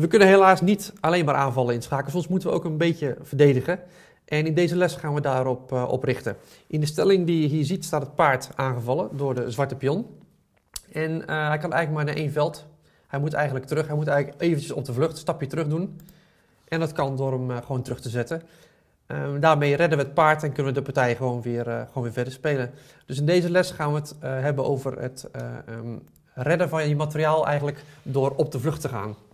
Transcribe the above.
We kunnen helaas niet alleen maar aanvallen inschakelen, soms moeten we ook een beetje verdedigen. En in deze les gaan we daarop uh, op richten. In de stelling die je hier ziet staat het paard aangevallen door de zwarte pion. En eh, hij kan eigenlijk maar naar één veld. Hij moet eigenlijk terug, hij moet eigenlijk eventjes op de vlucht, een stapje terug doen. En dat kan door hem eh, gewoon terug te zetten. Ehm, daarmee redden we het paard en kunnen we de partij gewoon weer, gewoon weer verder spelen. Dus in deze les gaan we het hebben over het ehm, redden van je materiaal eigenlijk door op de vlucht te gaan.